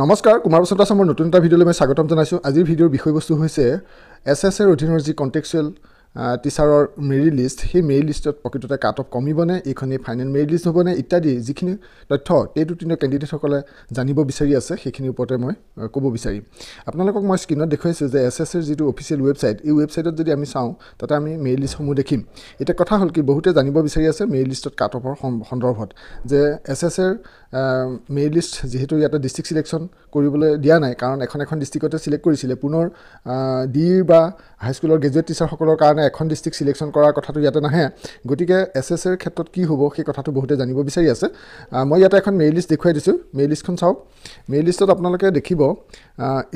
নমস্কাৰ কুমাৰ বসন্ত আছামৰ নতুন এটা ভিডিঅ'লৈ মই স্বাগতম জনাইছোঁ আজিৰ ভিডিঅ'ৰ বিষয়বস্তু হৈছে এছ এছ এৰ অধীনৰ যি কণ্টেকচুৱেল টিচাৰৰ মেৰি লিষ্ট সেই মেৰি লিষ্টত প্ৰকৃততে কাট অফ কমিবনে এইখনেই ফাইনেল মেৰি লিষ্ট হ'বনে ইত্যাদি যিখিনি তথ্য এইটো তিনিও কেণ্ডিডেটসকলে জানিব বিচাৰি আছে সেইখিনিৰ ওপৰতে মই ক'ব বিচাৰিম আপোনালোকক মই স্ক্ৰীণত দেখুৱাইছোঁ যে এছ এছ এৰ যিটো অফিচিয়েল ৱেবছাইট এই ৱেবছাইটত যদি আমি চাওঁ তাতে আমি মেৰি লিষ্টসমূহ দেখিম এতিয়া কথা হ'ল কি বহুতে জানিব বিচাৰি আছে মেৰি লিষ্টত কাট অফৰ সন্দৰ্ভত যে এছ এছ এৰ মেৰি লিষ্ট যিহেতু ইয়াতে ডিষ্ট্ৰিক্ট চিলেকশ্যন কৰিবলৈ দিয়া নাই কাৰণ এখন এখন ডিষ্ট্ৰিক্টতে চিলেক্ট কৰিছিলে পুনৰ ডি বা হাইস্কুলৰ গ্ৰেজুৱেট টিচাৰসকলৰ কাৰণে মানে এখন ডিষ্ট্ৰিক্ট চিলেকশ্যন কৰাৰ কথাটো ইয়াতে নাহে গতিকে এছ এছ এৰ ক্ষেত্ৰত কি হ'ব সেই কথাটো বহুতে জানিব বিচাৰি আছে মই ইয়াতে এখন মেইল লিষ্ট দেখুৱাই দিছোঁ মেইল লিষ্টখন চাওক মেইল লিষ্টত আপোনালোকে দেখিব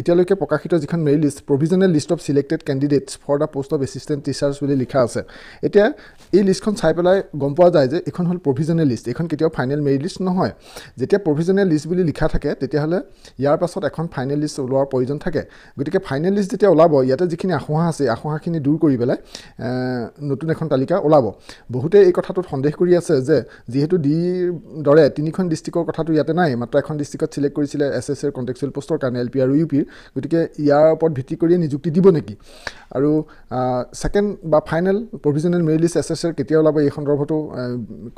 এতিয়ালৈকে প্ৰকাশিত যিখন mail list provisional list of selected candidates for the post of assistant teachers বুলি লিখা আছে এতিয়া এই লিষ্টখন চাই পেলাই গম পোৱা যায় যে এইখন হ'ল প্ৰভিজনেল লিষ্ট এইখন কেতিয়াও ফাইনেল মেইল লিষ্ট নহয় যেতিয়া প্ৰভিজনেল লিষ্ট বুলি লিখা থাকে তেতিয়াহ'লে ইয়াৰ পাছত এখন ফাইনেল লিষ্ট ওলোৱাৰ প্ৰয়োজন থাকে গতিকে ফাইনেল লিষ্ট যেতিয়া ওলাব ইয়াতে যিখিনি আশোহা আছে আশোহাখিনি দূৰ কৰি পেলাই নতুন এখন তালিকা ওলাব বহুতেই এই কথাটোত সন্দেহ কৰি আছে যে যিহেতু ডি দৰে তিনিখন ডিষ্ট্ৰিক্টৰ কথাটো ইয়াতে নাই মাত্ৰ এখন ডিষ্ট্ৰিক্টত চিলেক্ট কৰিছিলে এছ এছ এৰ কণ্টেকচুৱেল পষ্টৰ কাৰণে এল পি আৰু ইউ পিৰ গতিকে ইয়াৰ ওপৰত ভিত্তি কৰিয়ে নিযুক্তি দিব নেকি আৰু ছেকেণ্ড বা final provisional merit list S S A কেতিয়া ওলাব এই সন্দৰ্ভতো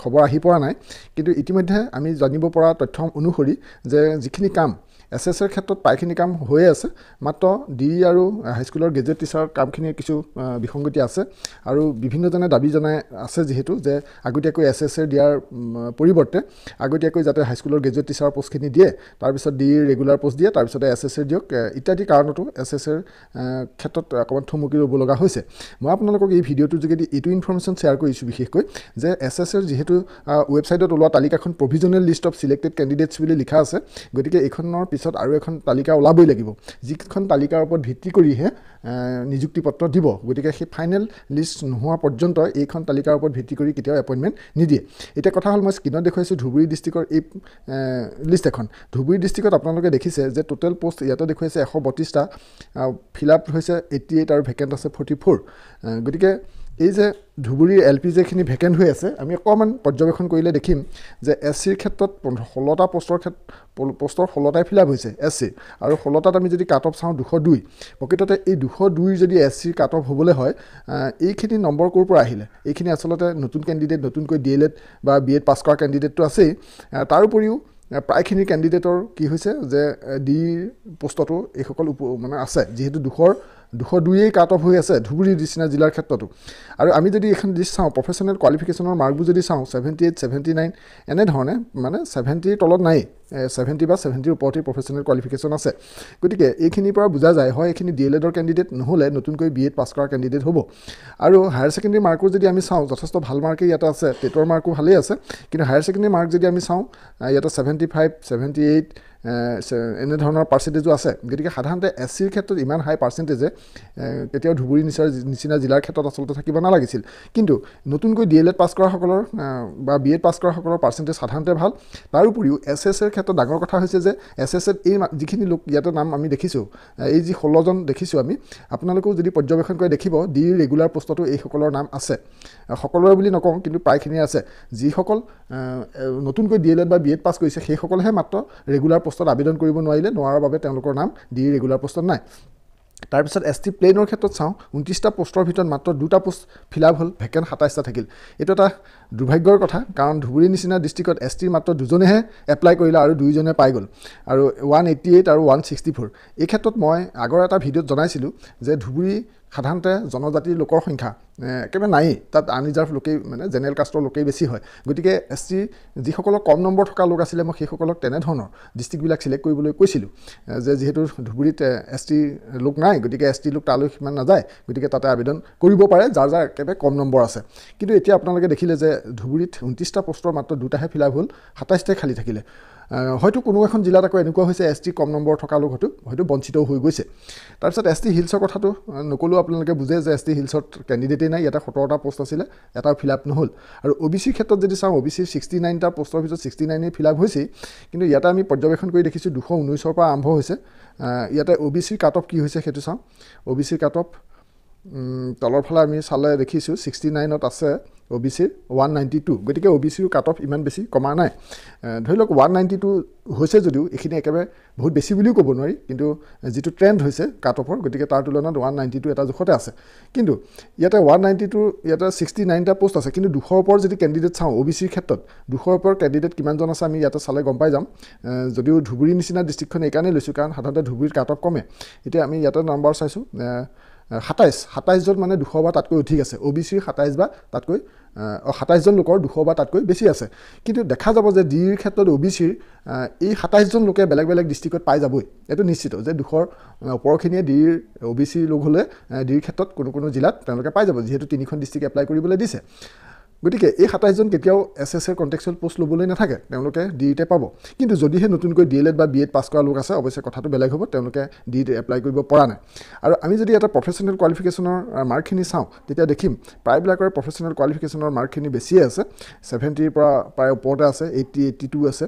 খবৰ আহি পৰা নাই কিন্তু ইতিমধ্যে আমি জানিব পৰা তথ্য অনুসৰি যে যিখিনি কাম এছ এছ এৰ ক্ষেত্ৰত প্ৰায়খিনি কাম হৈ আছে মাত্ৰ ডি ই আৰু হাইস্কুলৰ গ্ৰেজুৱেট টিচাৰৰ কামখিনিৰ কিছু বিসংগতি আছে আৰু বিভিন্নজনে দাবী জনাই আছে যিহেতু যে আগতীয়াকৈ এছ এছ এৰ দিয়াৰ পৰিৱৰ্তে আগতীয়াকৈ যাতে হাইস্কুলৰ গ্ৰেজুৱেট টিচাৰৰ পষ্টখিনি দিয়ে তাৰপিছত ডি ৰেগুলাৰ পষ্ট দিয়ে তাৰপিছতে এছ এছ এৰ দিয়ক ইত্যাদি কাৰণতো এছ এছ এৰ ক্ষেত্ৰত অকণমান থমুকি ৰ'ব লগা হৈছে মই আপোনালোকক এই ভিডিঅ'টোৰ যোগেদি এইটো ইনফৰ্মেশ্যন শ্বেয়াৰ কৰিছোঁ বিশেষকৈ যে এছ এছ এৰ যিহেতু ৱেবছাইটত ওলোৱা তালিকাখন provisional list of selected candidates বুলি লিখা আছে গতিকে এইখনৰ পিছত আৰু এখন তালিকা ওলাবই লাগিব যিখন তালিকাৰ ওপৰত ভিত্তি কৰিহে নিযুক্তি পত্ৰ দিব গতিকে সেই ফাইনেল লিষ্ট নোহোৱা পৰ্যন্ত এইখন তালিকাৰ ওপৰত ভিত্তি কৰি কেতিয়াও এপইণ্টমেণ্ট নিদিয়ে এতিয়া কথা হ'ল মই স্ক্ৰীণত দেখুৱাইছোঁ ধুবুৰী ডিষ্ট্ৰিক্টৰ এই লিষ্ট এখন ধুবুৰী ডিষ্ট্ৰিক্টত আপোনালোকে দেখিছে যে টোটেল প'ষ্ট ইয়াতে দেখুৱাইছে এশ বত্ৰিছটা ফিল আপ হৈছে এইটি এইট আৰু ভেকেণ্ট আছে ফৰ্টি ফ'ৰ গতিকে এই যে ধুবুৰীৰ এল পি জেখিনি ভেকেণ্ট হৈ আছে আমি অকণমান পৰ্যবেক্ষণ কৰিলে দেখিম যে এছ চিৰ ক্ষেত্ৰত ষোল্লটা পষ্টৰ ক্ষেত্ৰ পষ্টৰ ষোল্লটাই ফিল আপ হৈছে এছ চিৰ আৰু ষোল্লটাত আমি যদি কাট অফ চাওঁ দুশ দুই প্ৰকৃততে এই দুশ দুইৰ যদি এছ চিৰ কাট অফ হ'বলৈ হয় এইখিনি নম্বৰ ক'ৰ পৰা আহিলে এইখিনি আচলতে নতুন কেণ্ডিডেট নতুনকৈ ডি এল এড বা বি এড পাছ কৰা কেণ্ডিডেটটো আছেই তাৰোপৰিও প্ৰায়খিনি কেণ্ডিডেটৰ কি হৈছে যে ডি পষ্টতো এইসকল উপ মানে আছে যিহেতু দুখৰ দুশ দুয়েই কাট অফ হৈ আছে ধুবুৰীৰ নিচিনা জিলাৰ ক্ষেত্ৰতো আৰু আমি যদি এইখন লিষ্ট চাওঁ প্ৰফেচনেল কোৱালিফিকেশ্যনৰ মাৰ্কবোৰ যদি চাওঁ ছেভেণ্টি এইট ছেভেণ্টি নাইন এনেধৰণে মানে ছেভেণ্টিৰ তলত নায়েই ছেভেণ্টি বা ছেভেণ্টিৰ ওপৰতেই প্ৰফেচনেল কোৱালিফিকেশ্যন আছে গতিকে এইখিনিৰ পৰা বুজা যায় হয় এইখিনি ডি এল এডৰ কেণ্ডিডেট নহ'লে নতুনকৈ বি এড পাছ কৰা কেণ্ডিডেট হ'ব আৰু হায়াৰ ছেকেণ্ডেৰী মাৰ্কো যদি আমি চাওঁ যথেষ্ট ভাল মাৰ্কেই ইয়াতে আছে টেটৰ মাৰ্কো ভালেই আছে কিন্তু হায়াৰ ছেকেণ্ডেৰী মাৰ্ক যদি আমি চাওঁ ইয়াতে ছেভেণ্টি ফাইভ ছেভেণ্টি এইট এনেধৰণৰ পাৰ্চেণ্টেজো আছে গতিকে সাধাৰণতে এছ চিৰ ক্ষেত্ৰত ইমান হাই পাৰ্চেণ্টেজে কেতিয়াও ধুবুৰী নিচিনা নিচিনা জিলাৰ ক্ষেত্ৰত আচলতে থাকিব নালাগিছিল কিন্তু নতুনকৈ ডি এল এড পাছ কৰাসকলৰ বা বি এড পাছ কৰাসকলৰ পাৰ্চেণ্টেজ সাধাৰণতে ভাল তাৰোপৰিও এছ এছ এৰ ক্ষেত্ৰত ডাঙৰ কথা হৈছে যে এছ এছ এত এই যিখিনি লোক ইয়াতে নাম আমি দেখিছোঁ এই যি ষোল্লজন দেখিছোঁ আমি আপোনালোকেও যদি পৰ্যবেক্ষণ কৰি দেখিব ডি ৰেগুলাৰ পোষ্টতো এইসকলৰ নাম আছে সকলোৰে বুলি নকওঁ কিন্তু প্ৰায়খিনিয়ে আছে যিসকল নতুনকৈ ডি এল এড বা বি এড পাছ কৰিছে সেইসকলেহে মাত্ৰ ৰেগুলাৰ পোষ্টত আবেদন কৰিব নোৱাৰিলে নোৱাৰাৰ বাবে তেওঁলোকৰ নাম ডি ৰেগুলাৰ পোষ্টত নাই তাৰপিছত এছ টি প্লেইনৰ ক্ষেত্ৰত চাওঁ ঊনত্ৰিছটা পষ্টৰ ভিতৰত মাত্ৰ দুটা পষ্ট ফিল আপ হ'ল ভেকেণ্ট সাতাইছটা থাকিল এইটো এটা দুৰ্ভাগ্যৰ কথা কাৰণ ধুবুৰী নিচিনা ডিষ্ট্ৰিক্টত এছ টিৰ মাত্ৰ দুজনেহে এপ্লাই কৰিলে আৰু দুইজনে পাই গ'ল আৰু ওৱান এইটি এইট আৰু ওৱান ছিক্সটি ফ'ৰ এই ক্ষেত্ৰত মই আগৰ এটা ভিডিঅ'ত জনাইছিলোঁ যে ধুবুৰী সাধাৰণতে জনজাতিৰ লোকৰ সংখ্যা একেবাৰে নায়েই তাত আনৰিজাৰ্ভ লোকেই মানে জেনেৰেল কাষ্টৰ লোকেই বেছি হয় গতিকে এছ টি যিসকলক কম নম্বৰ থকা লোক আছিলে মই সেইসকলক তেনেধৰণৰ ডিষ্ট্ৰিক্টবিলাক চিলেক্ট কৰিবলৈ কৈছিলোঁ যে যিহেতু ধুবুৰীত এছ টি লোক নাই গতিকে এছ টি লোক তালৈ সিমান নাযায় গতিকে তাতে আবেদন কৰিব পাৰে যাৰ যাৰ একেবাৰে কম নম্বৰ আছে কিন্তু এতিয়া আপোনালোকে দেখিলে যে ধুবুৰীত ঊনত্ৰিছটা পষ্টৰ মাত্ৰ দুটাহে ফিল আপ হ'ল সাতাইছটাই খালী থাকিলে হয়তো কোনো এখন জিলাত আকৌ এনেকুৱা হৈছে এছ টি কম নম্বৰ থকা লোকতো হয়তো বঞ্চিতও হৈ গৈছে তাৰপিছত এছ টি হিলছৰ কথাটো নক'লেও আপোনালোকে বুজে যে এছ টি হিলছত কেণ্ডিডেটেই নাই ইয়াতে সোতৰটা পষ্ট আছিলে এটাও ফিল আপ নহ'ল আৰু অ' বি চিৰ ক্ষেত্ৰত যদি চাওঁ অ' বি চিৰ ছিক্সটি নাইনটা পষ্টৰ ভিতৰত ছিক্সটি নাইনেই ফিল আপ হৈছেই কিন্তু ইয়াতে আমি পৰ্যবেক্ষণ কৰি দেখিছোঁ দুশ ঊনৈছৰ পৰা আৰম্ভ হৈছে ইয়াতে অ' বি চিৰ কাট অফ কি হৈছে সেইটো চাওঁ অ' বি চিৰ কাট অফ তলৰ ফালে আমি চালে দেখিছোঁ ছিক্সটি নাইনত আছে অ বি চিৰ ওৱান নাইণ্টি টু গতিকে অ বি চিৰো কাট অফ ইমান বেছি কমা নাই ধৰি লওক ওৱান নাইণ্টি টু হৈছে যদিও এইখিনি একেবাৰে বহুত বেছি বুলিও ক'ব নোৱাৰি কিন্তু যিটো ট্ৰেণ্ড হৈছে কাট অফৰ গতিকে তাৰ তুলনাত ওৱান নাইণ্টি টু এটা জোখতে আছে কিন্তু ইয়াতে ওৱান নাইণ্টি টু ইয়াতে ছিক্সটি নাইনটা পষ্ট আছে কিন্তু দুশৰ ওপৰত যদি কেণ্ডিডেট চাওঁ অ বি চিৰ ক্ষেত্ৰত দুশৰ ওপৰত কেণ্ডিডেট কিমানজন আছে আমি ইয়াতে চালে গম পাই যাম যদিও ধুবুৰীৰ নিচিনা ডিষ্ট্ৰিক্টখন এইকাৰণেই লৈছোঁ কাৰণ সাধাৰণতে ধুবুৰীত কাট অফ কমে এতিয়া আমি ইয়াতে নম্বৰ চাইছোঁ সাতাইছ সাতাইছজন মানে দুশ বা তাতকৈ অধিক আছে অ' বি চিৰ সাতাইছ বা তাতকৈ সাতাইছজন লোকৰ দুশ বা তাতকৈ বেছি আছে কিন্তু দেখা যাব যে ডিৰ ক্ষেত্ৰত অ' বি চিৰ এই সাতাইছজন লোকে বেলেগ বেলেগ ডিষ্ট্ৰিক্টত পাই যাবই এইটো নিশ্চিত যে দুশৰ ওপৰখিনিয়ে ডিৰ অ' বি চিৰ লোক হ'লে ডিৰ ক্ষেত্ৰত কোনো কোনো জিলাত তেওঁলোকে পাই যাব যিহেতু তিনিখন ডিষ্ট্ৰিক্ট এপ্লাই কৰিবলৈ দিছে গতিকে এই সাতাইছজন কেতিয়াও S S A contractual post ল'বলৈ নাথাকে তেওঁলোকে ডি ইতে e পাব কিন্তু যদিহে নতুনকৈ ডি এল এড বা বি এড পাছ কৰা লোক আছে অৱশ্যে কথাটো বেলেগ হ'ব তেওঁলোকে ডি ইতে এপ্লাই কৰিব পৰা নাই আৰু আমি যদি এটা প্ৰফেচনেল কোৱালিফিকেশ্যনৰ মাৰ্কখিনি চাওঁ তেতিয়া দেখিম প্ৰায়বিলাকৰে প্ৰফেচনেল কোৱালিফিকেশ্যনৰ মাৰ্কখিনি বেছিয়ে আছে ছেভেণ্টিৰ পৰা প্ৰায় ওপৰতে আছে এইটটি এইটটি টু আছে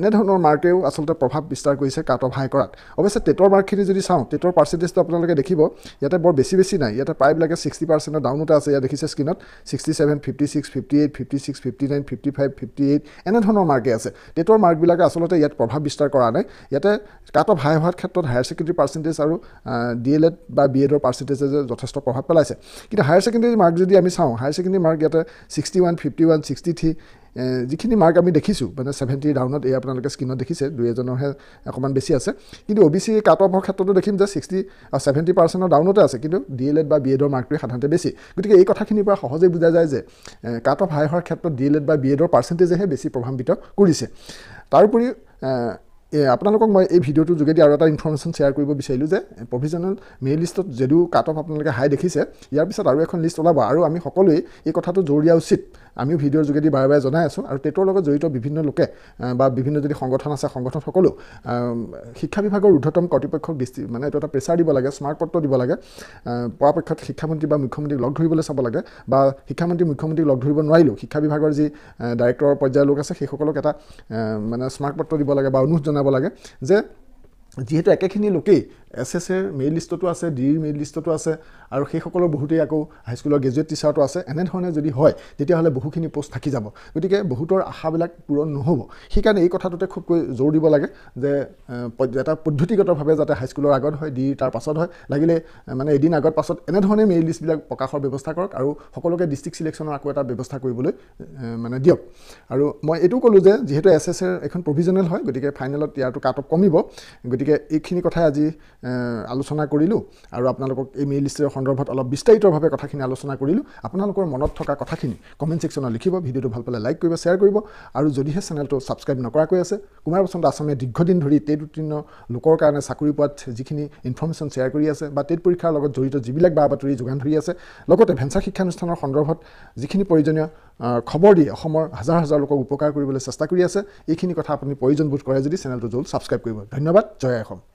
এনেধৰণৰ মাৰ্কেও আচলতে প্ৰভাৱ বিস্তাৰ কৰিছে কাট অফ হাই কৰাত অৱশ্যে টেটৰ মাৰ্কখিনি যদি চাওঁ টেটৰ পাৰ্চেণ্টেজটো আপোনালোকে দেখিব ইয়াতে বৰ বেছি বেছি নাই ইয়াতে প্ৰায়বিলাকে ছিক্সটি পাৰ্চেণ্টৰ ডাউনতে আছে ইয়াত দেখিছে স্ক্ৰীণত sixty seven fifty fifty fifty six eight fifty nine fifty five fifty eight এনেধৰণৰ মাৰ্কে আছে টেটৰ মাৰ্কবিলাকে আচলতে ইয়াত প্ৰভাৱ বিস্তাৰ কৰা নাই ইয়াতে কাট অফ হাই হোৱাৰ ক্ষেত্ৰত হায়াৰ ছেকেণ্ডেৰী পাৰ্চেণ্টেজ আৰু ডি এল এড বা বি এডৰ পাৰ্চেণ্টেজে যথেষ্ট প্ৰভাৱ পেলাইছে কিন্তু হায়াৰ ছেকেণ্ডেৰী মাৰ্ক যদি আমি চাওঁ হায়াৰ ছেকেণ্ডেৰী মাৰ্ক ইয়াতে sixty one fifty one sixty three যিখিনি মাৰ্ক আমি দেখিছোঁ মানে ছেভেণ্টি ৰাউণ্ডত এই আপোনালোকে স্কীনত দেখিছে দুই এজনৰহে অকণমান বেছি আছে কিন্তু অ' বি চি কাট অফৰ ক্ষেত্ৰতো দেখিম যে ছিক্সটি ছেভেণ্টি পাৰ্চেণ্টৰ ডাউনতে আছে কিন্তু ডি এল এড বা বি এডৰ মাৰ্কটোৱে সাধাৰণতে বেছি গতিকে এই কথাখিনিৰ পৰা সহজেই বুজা যায় যে কাট অফ হাই হোৱাৰ ক্ষেত্ৰত ডি এল এড বা বি এডৰ পাৰ্চেণ্টেজেহে বেছি প্ৰভাৱিত কৰিছে তাৰোপৰি এই আপোনালোকক মই এই ভিডিঅ'টোৰ যোগেদি আৰু এটা ইনফৰমেশ্যন শ্বেয়াৰ কৰিব বিচাৰিলোঁ যে প্ৰভিজনেল মেইল লিষ্টত যদিও কাট অফ আপোনালোকে হাই দেখিছে ইয়াৰ পিছত আৰু এখন লিষ্ট ওলাব আৰু আমি সকলোৱে এই কথাটো জৰুৰীয়া উচিত আমিও ভিডিঅ'ৰ যোগেদি বাৰে বাৰে জনাই আছোঁ আৰু টেটৰ লগত জড়িত বিভিন্ন লোকে বা বিভিন্ন যদি সংগঠন আছে সংগঠনসকলেও শিক্ষা বিভাগৰ ঊৰ্ধতম কৰ্তৃপক্ষক দৃষ্টি মানে এইটো এটা প্ৰেছাৰ দিব লাগে পত্ৰ দিব লাগে পৰাপক্ষত শিক্ষামন্ত্ৰী বা মুখ্যমন্ত্ৰীক লগ ধৰিবলৈ চাব লাগে বা শিক্ষামন্ত্ৰী মুখ্যমন্ত্ৰীক লগ ধৰিব নোৱাৰিলেও শিক্ষা বিভাগৰ যি ডাইৰেক্টৰৰ পৰ্যায়ৰ লোক আছে সেইসকলক এটা মানে পত্ৰ দিব লাগে বা অনুৰোধ জনাব লাগে যে যিহেতু একেখিনি লোকেই এছ এছ এৰ মেইল লিষ্টতো আছে ডি ইৰ মেইল লিষ্টতো আছে আৰু সেইসকলৰ বহুতেই আকৌ হাইস্কুলৰ গ্ৰেজুৱেট টিচাৰতো আছে এনেধৰণে যদি হয় তেতিয়াহ'লে বহুখিনি প'ষ্ট থাকি যাব গতিকে বহুতৰ আশাবিলাক পূৰণ নহ'ব সেইকাৰণে এই কথাটোতে খুবকৈ জোৰ দিব লাগে যে এটা পদ্ধতিগতভাৱে যাতে হাইস্কুলৰ আগত হয় ডি ইৰ তাৰ পাছত হয় লাগিলে মানে এদিন আগত পাছত এনেধৰণে মেইল লিষ্টবিলাক প্ৰকাশৰ ব্যৱস্থা কৰক আৰু সকলোকে ডিষ্ট্ৰিক্ট চিলেকশ্যনৰ আকৌ এটা ব্যৱস্থা কৰিবলৈ মানে দিয়ক আৰু মই এইটো ক'লোঁ যে যিহেতু এছ এছ এৰ এখন প্ৰভিজনেল হয় গতিকে ফাইনেলত ইয়াৰটো কাটক কমিব গতিকে এইখিনি কথাই আজি আলোচনা কৰিলোঁ আৰু আপোনালোকক এই মেইল লিষ্টৰ সন্দৰ্ভত অলপ বিস্তাৰিতভাৱে কথাখিনি আলোচনা কৰিলোঁ আপোনালোকৰ মনত থকা কথাখিনি কমেণ্ট ছেকশ্যনত লিখিব ভিডিঅ'টো ভাল পালে লাইক কৰিব শ্বেয়াৰ কৰিব আৰু যদিহে চেনেলটো ছাবস্ক্ৰাইব নকৰাকৈ আছে কুমাৰ বসন্ত আছামে দীৰ্ঘদিন ধৰি টেট উত্তীৰ্ণ লোকৰ কাৰণে চাকৰি পোৱাত যিখিনি ইনফৰ্মেশ্যন শ্বেয়াৰ কৰি আছে বা টেট পৰীক্ষাৰ লগত জড়িত যিবিলাক বা বাতৰি যোগান ধৰি আছে লগতে ভেঞ্চাৰ শিক্ষানুষ্ঠানৰ সন্দৰ্ভত যিখিনি প্ৰয়োজনীয় খবৰ দি অসমৰ হাজাৰ হাজাৰ লোকক উপকাৰ কৰিবলৈ চেষ্টা কৰি আছে এইখিনি কথা আপুনি প্ৰয়োজনবোধ কৰে যদি চেনেলটো জল ছাবস্ক্ৰাইব কৰিব ধন্যবাদ জয় অসম